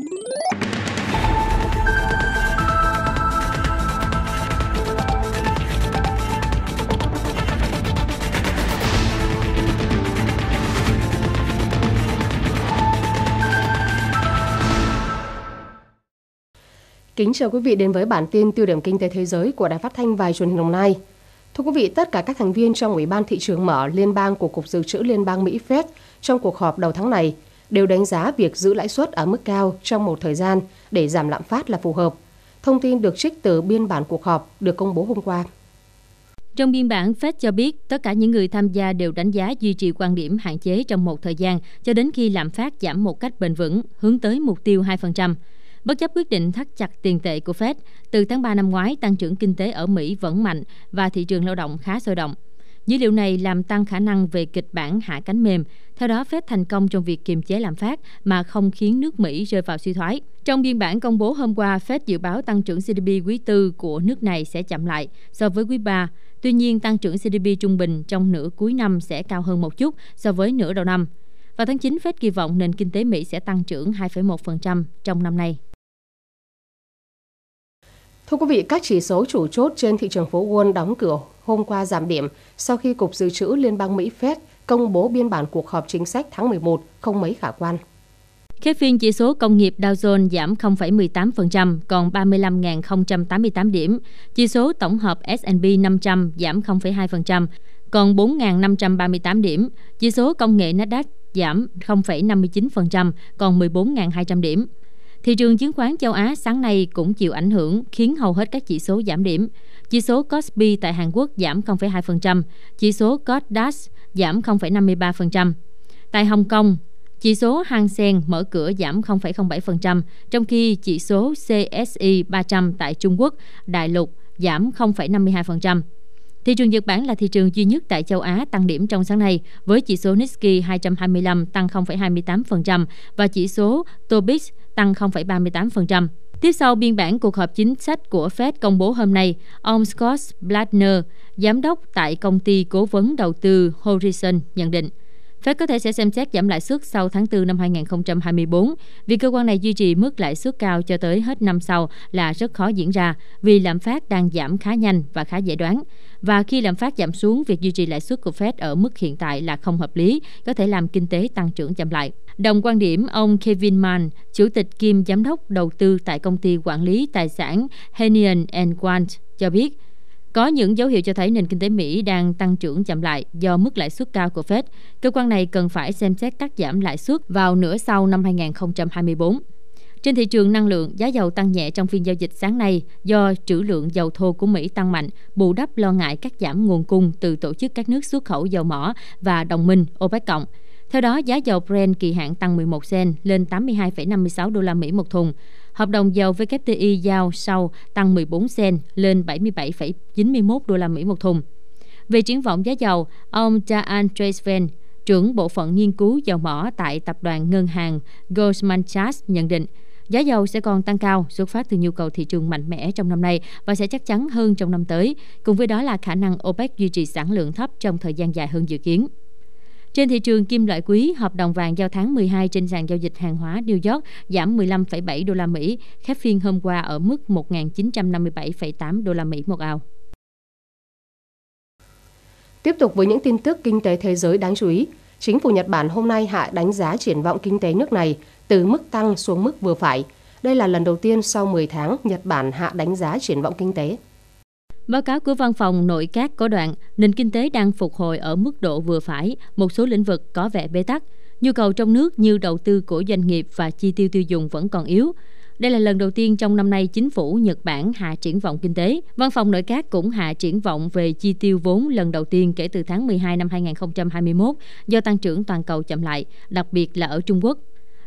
Kính chào quý vị đến với bản tin tiêu điểm kinh tế thế giới của Đài Phát thanh và Truyền hình Đồng Nai. Thưa quý vị, tất cả các thành viên trong Ủy ban thị trường mở liên bang của Cục Dự trữ Liên bang Mỹ Fed trong cuộc họp đầu tháng này đều đánh giá việc giữ lãi suất ở mức cao trong một thời gian để giảm lạm phát là phù hợp. Thông tin được trích từ biên bản cuộc họp được công bố hôm qua. Trong biên bản, Fed cho biết tất cả những người tham gia đều đánh giá duy trì quan điểm hạn chế trong một thời gian cho đến khi lạm phát giảm một cách bền vững, hướng tới mục tiêu 2%. Bất chấp quyết định thắt chặt tiền tệ của Fed, từ tháng 3 năm ngoái, tăng trưởng kinh tế ở Mỹ vẫn mạnh và thị trường lao động khá sôi động. Dữ liệu này làm tăng khả năng về kịch bản hạ cánh mềm, theo đó phép thành công trong việc kiềm chế lạm phát mà không khiến nước Mỹ rơi vào suy thoái. Trong biên bản công bố hôm qua, Fed dự báo tăng trưởng GDP quý tư của nước này sẽ chậm lại so với quý 3. Tuy nhiên, tăng trưởng GDP trung bình trong nửa cuối năm sẽ cao hơn một chút so với nửa đầu năm. Vào tháng 9, Fed kỳ vọng nền kinh tế Mỹ sẽ tăng trưởng 2,1% trong năm nay. Thưa quý vị, các chỉ số chủ chốt trên thị trường phố Wall đóng cửa hôm qua giảm điểm sau khi Cục Dự trữ Liên bang Mỹ Fed công bố biên bản cuộc họp chính sách tháng 11 không mấy khả quan. Khép phiên chỉ số công nghiệp Dow Jones giảm 0,18%, còn 35.088 điểm. Chỉ số tổng hợp S&P 500 giảm 0,2%, còn 4.538 điểm. Chỉ số công nghệ Nasdaq giảm 0,59%, còn 14.200 điểm. Thị trường chứng khoán châu Á sáng nay cũng chịu ảnh hưởng khiến hầu hết các chỉ số giảm điểm. Chỉ số Kospi tại Hàn Quốc giảm 0,2%, chỉ số Kosdaq giảm 0,53%. Tại Hồng Kông, chỉ số Hang Seng mở cửa giảm 0,07%, trong khi chỉ số CSI 300 tại Trung Quốc, đại lục giảm 0,52%. Thị trường Nhật Bản là thị trường duy nhất tại châu Á tăng điểm trong sáng nay với chỉ số Nikkei 225 tăng 0,28% và chỉ số Tobis tăng 0,38%. Tiếp sau biên bản cuộc họp chính sách của Fed công bố hôm nay, ông Scott Blattner, giám đốc tại công ty cố vấn đầu tư Horizon, nhận định Fed có thể sẽ xem xét giảm lãi suất sau tháng 4 năm 2024 vì cơ quan này duy trì mức lãi suất cao cho tới hết năm sau là rất khó diễn ra vì lạm phát đang giảm khá nhanh và khá dễ đoán. Và khi lạm phát giảm xuống, việc duy trì lãi suất của Fed ở mức hiện tại là không hợp lý, có thể làm kinh tế tăng trưởng chậm lại. Đồng quan điểm ông Kevin Mann, chủ tịch kiêm giám đốc đầu tư tại công ty quản lý tài sản Henian Quant cho biết, có những dấu hiệu cho thấy nền kinh tế Mỹ đang tăng trưởng chậm lại do mức lãi suất cao của Fed. Cơ quan này cần phải xem xét cắt giảm lãi suất vào nửa sau năm 2024. Trên thị trường năng lượng, giá dầu tăng nhẹ trong phiên giao dịch sáng nay do trữ lượng dầu thô của Mỹ tăng mạnh, bù đắp lo ngại cắt giảm nguồn cung từ tổ chức các nước xuất khẩu dầu mỏ và đồng minh OPEC cộng. Theo đó, giá dầu Brent kỳ hạn tăng 11 cent lên 82,56 đô la Mỹ một thùng. Hợp đồng dầu WTI giao sau tăng 14 sen lên 77,91 đô la Mỹ một thùng. Về triển vọng giá dầu, ông Daan Tresven, trưởng bộ phận nghiên cứu dầu mỏ tại tập đoàn ngân hàng Goldman Sachs nhận định, giá dầu sẽ còn tăng cao xuất phát từ nhu cầu thị trường mạnh mẽ trong năm nay và sẽ chắc chắn hơn trong năm tới, cùng với đó là khả năng OPEC duy trì sản lượng thấp trong thời gian dài hơn dự kiến. Trên thị trường kim loại quý, hợp đồng vàng giao tháng 12 trên sàn giao dịch hàng hóa New York giảm 15,7 đô la Mỹ, khép phiên hôm qua ở mức 1.957,8 đô la Mỹ một ao. Tiếp tục với những tin tức kinh tế thế giới đáng chú ý, chính phủ Nhật Bản hôm nay hạ đánh giá triển vọng kinh tế nước này từ mức tăng xuống mức vừa phải. Đây là lần đầu tiên sau 10 tháng Nhật Bản hạ đánh giá triển vọng kinh tế. Báo cáo của Văn phòng Nội các có đoạn, nền kinh tế đang phục hồi ở mức độ vừa phải, một số lĩnh vực có vẻ bế tắc. Nhu cầu trong nước như đầu tư của doanh nghiệp và chi tiêu tiêu dùng vẫn còn yếu. Đây là lần đầu tiên trong năm nay chính phủ Nhật Bản hạ triển vọng kinh tế. Văn phòng nội các cũng hạ triển vọng về chi tiêu vốn lần đầu tiên kể từ tháng 12 năm 2021 do tăng trưởng toàn cầu chậm lại, đặc biệt là ở Trung Quốc.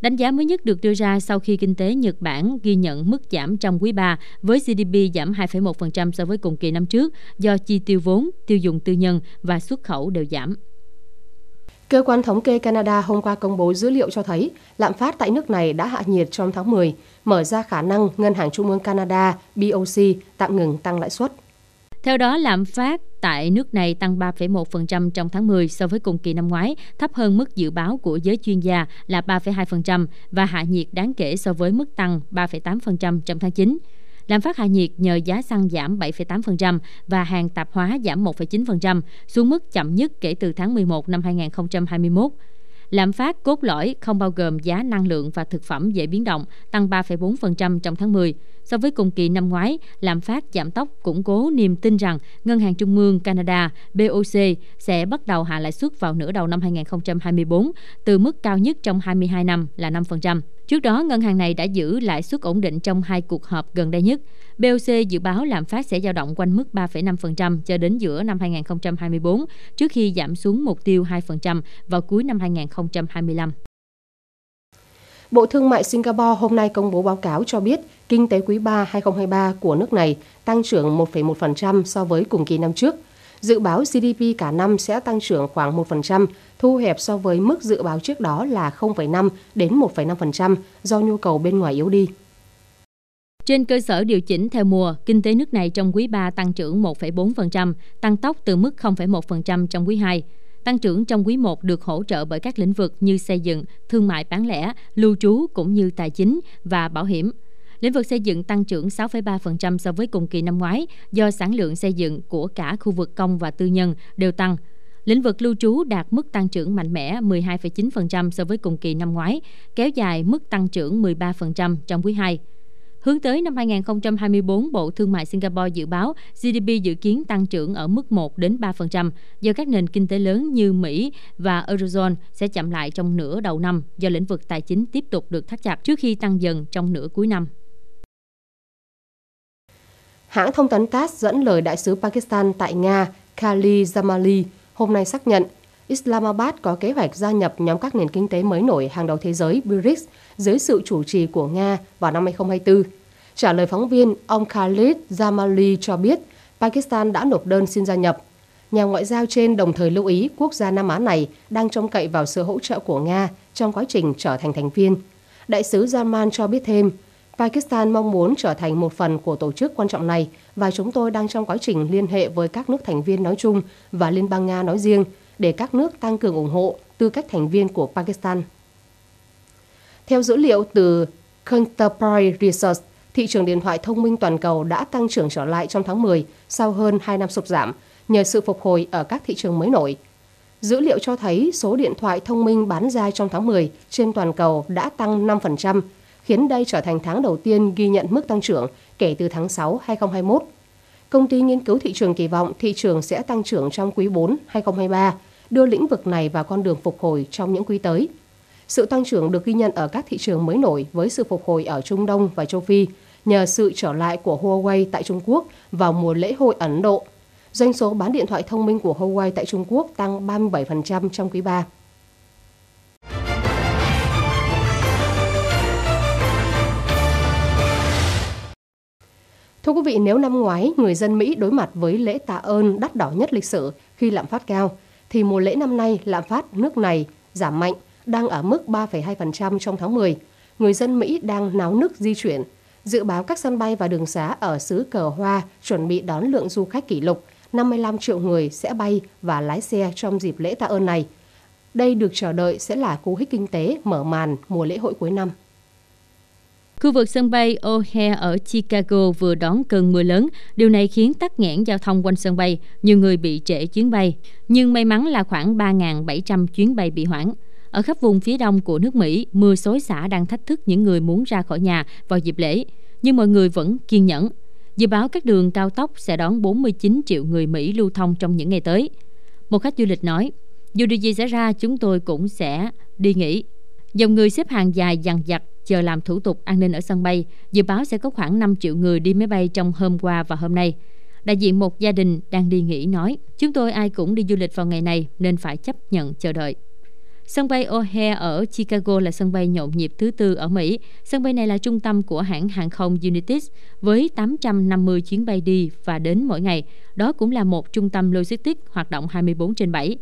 Đánh giá mới nhất được đưa ra sau khi kinh tế Nhật Bản ghi nhận mức giảm trong quý 3 với GDP giảm 2,1% so với cùng kỳ năm trước do chi tiêu vốn, tiêu dùng tư nhân và xuất khẩu đều giảm. Cơ quan thống kê Canada hôm qua công bố dữ liệu cho thấy lạm phát tại nước này đã hạ nhiệt trong tháng 10, mở ra khả năng Ngân hàng Trung ương Canada BOC tạm ngừng tăng lãi suất. Theo đó, lạm phát tại nước này tăng 3,1% trong tháng 10 so với cùng kỳ năm ngoái, thấp hơn mức dự báo của giới chuyên gia là 3,2% và hạ nhiệt đáng kể so với mức tăng 3,8% trong tháng 9. Lạm phát hạ nhiệt nhờ giá xăng giảm 7,8% và hàng tạp hóa giảm 1,9%, xuống mức chậm nhất kể từ tháng 11 năm 2021. Lạm phát cốt lõi không bao gồm giá năng lượng và thực phẩm dễ biến động, tăng 3,4% trong tháng 10. So với cùng kỳ năm ngoái, lạm phát giảm tốc củng cố niềm tin rằng Ngân hàng Trung ương Canada BOC sẽ bắt đầu hạ lãi suất vào nửa đầu năm 2024 từ mức cao nhất trong 22 năm là 5%. Trước đó, ngân hàng này đã giữ lãi suất ổn định trong hai cuộc họp gần đây nhất. BOC dự báo lạm phát sẽ dao động quanh mức 3,5% cho đến giữa năm 2024 trước khi giảm xuống mục tiêu 2% vào cuối năm 2025. Bộ Thương mại Singapore hôm nay công bố báo cáo cho biết kinh tế quý 3 2023 của nước này tăng trưởng 1,1% so với cùng kỳ năm trước. Dự báo GDP cả năm sẽ tăng trưởng khoảng 1%, thu hẹp so với mức dự báo trước đó là 0,5 đến 1,5% do nhu cầu bên ngoài yếu đi. Trên cơ sở điều chỉnh theo mùa, kinh tế nước này trong quý 3 tăng trưởng 1,4%, tăng tốc từ mức 0,1% trong quý 2. Tăng trưởng trong quý 1 được hỗ trợ bởi các lĩnh vực như xây dựng, thương mại bán lẻ, lưu trú cũng như tài chính và bảo hiểm. Lĩnh vực xây dựng tăng trưởng 6,3% so với cùng kỳ năm ngoái do sản lượng xây dựng của cả khu vực công và tư nhân đều tăng. Lĩnh vực lưu trú đạt mức tăng trưởng mạnh mẽ 12,9% so với cùng kỳ năm ngoái, kéo dài mức tăng trưởng 13% trong quý 2. Hướng tới năm 2024, Bộ Thương mại Singapore dự báo GDP dự kiến tăng trưởng ở mức 1 đến 3% do các nền kinh tế lớn như Mỹ và Eurozone sẽ chậm lại trong nửa đầu năm do lĩnh vực tài chính tiếp tục được thắt chặt trước khi tăng dần trong nửa cuối năm. Hãng thông tấn TASS dẫn lời đại sứ Pakistan tại Nga Khalid Jamali hôm nay xác nhận – Islamabad có kế hoạch gia nhập nhóm các nền kinh tế mới nổi hàng đầu thế giới BRICS dưới sự chủ trì của Nga vào năm 2024. Trả lời phóng viên, ông Khalid Jamali cho biết Pakistan đã nộp đơn xin gia nhập. Nhà ngoại giao trên đồng thời lưu ý quốc gia Nam Á này đang trông cậy vào sự hỗ trợ của Nga trong quá trình trở thành thành viên. Đại sứ Jamal cho biết thêm, Pakistan mong muốn trở thành một phần của tổ chức quan trọng này và chúng tôi đang trong quá trình liên hệ với các nước thành viên nói chung và Liên bang Nga nói riêng – để các nước tăng cường ủng hộ tư cách thành viên của Pakistan. Theo dữ liệu từ Counterpoint Research, thị trường điện thoại thông minh toàn cầu đã tăng trưởng trở lại trong tháng 10 sau hơn 2 năm sụt giảm nhờ sự phục hồi ở các thị trường mới nổi. Dữ liệu cho thấy số điện thoại thông minh bán ra trong tháng 10 trên toàn cầu đã tăng 5%, khiến đây trở thành tháng đầu tiên ghi nhận mức tăng trưởng kể từ tháng 6 2021. Công ty nghiên cứu thị trường kỳ vọng thị trường sẽ tăng trưởng trong quý 4 2023 đưa lĩnh vực này vào con đường phục hồi trong những quý tới. Sự tăng trưởng được ghi nhận ở các thị trường mới nổi với sự phục hồi ở Trung Đông và châu Phi nhờ sự trở lại của Huawei tại Trung Quốc vào mùa lễ hội Ấn Độ. Doanh số bán điện thoại thông minh của Huawei tại Trung Quốc tăng 37% trong quý 3. Thưa quý vị, nếu năm ngoái người dân Mỹ đối mặt với lễ tạ ơn đắt đỏ nhất lịch sử khi lạm phát cao, thì mùa lễ năm nay lạm phát nước này giảm mạnh, đang ở mức 3,2% trong tháng 10. Người dân Mỹ đang náo nức di chuyển. Dự báo các sân bay và đường xá ở xứ cờ hoa chuẩn bị đón lượng du khách kỷ lục 55 triệu người sẽ bay và lái xe trong dịp lễ tạ ơn này. Đây được chờ đợi sẽ là cú hích kinh tế mở màn mùa lễ hội cuối năm. Khu vực sân bay O'Hare ở Chicago vừa đón cơn mưa lớn, điều này khiến tắc nghẽn giao thông quanh sân bay, nhiều người bị trễ chuyến bay, nhưng may mắn là khoảng 3.700 chuyến bay bị hoãn. Ở khắp vùng phía đông của nước Mỹ, mưa xối xả đang thách thức những người muốn ra khỏi nhà vào dịp lễ, nhưng mọi người vẫn kiên nhẫn. Dự báo các đường cao tốc sẽ đón 49 triệu người Mỹ lưu thông trong những ngày tới. Một khách du lịch nói, dù điều gì xảy ra chúng tôi cũng sẽ đi nghỉ. Dòng người xếp hàng dài dằn dặt chờ làm thủ tục an ninh ở sân bay, dự báo sẽ có khoảng 5 triệu người đi máy bay trong hôm qua và hôm nay. Đại diện một gia đình đang đi nghỉ nói, chúng tôi ai cũng đi du lịch vào ngày này nên phải chấp nhận chờ đợi. Sân bay O'Hare ở Chicago là sân bay nhộn nhịp thứ tư ở Mỹ. Sân bay này là trung tâm của hãng hàng không United với 850 chuyến bay đi và đến mỗi ngày. Đó cũng là một trung tâm logistics hoạt động 24 trên 7.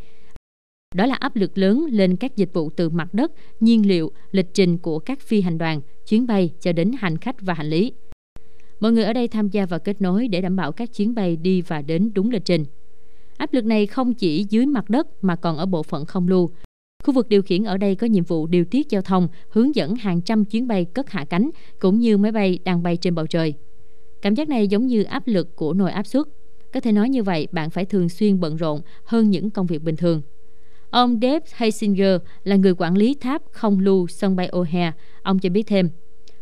Đó là áp lực lớn lên các dịch vụ từ mặt đất, nhiên liệu, lịch trình của các phi hành đoàn, chuyến bay cho đến hành khách và hành lý. Mọi người ở đây tham gia và kết nối để đảm bảo các chuyến bay đi và đến đúng lịch trình. Áp lực này không chỉ dưới mặt đất mà còn ở bộ phận không lưu. Khu vực điều khiển ở đây có nhiệm vụ điều tiết giao thông, hướng dẫn hàng trăm chuyến bay cất hạ cánh cũng như máy bay đang bay trên bầu trời. Cảm giác này giống như áp lực của nồi áp suất. Có thể nói như vậy, bạn phải thường xuyên bận rộn hơn những công việc bình thường. Ông Dave Heisinger là người quản lý tháp không lưu sân bay O'Hare. Ông cho biết thêm,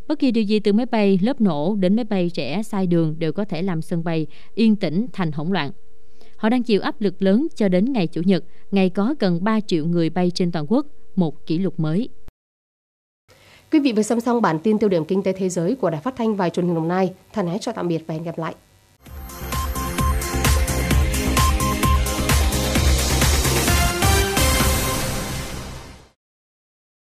bất kỳ điều gì từ máy bay lớp nổ đến máy bay trẻ sai đường đều có thể làm sân bay yên tĩnh thành hỗn loạn. Họ đang chịu áp lực lớn cho đến ngày Chủ nhật, ngày có gần 3 triệu người bay trên toàn quốc, một kỷ lục mới. Quý vị vừa xem xong bản tin tiêu điểm kinh tế thế giới của Đài Phát Thanh và Truyền hình Đồng Nai. Thân ái chào tạm biệt và hẹn gặp lại.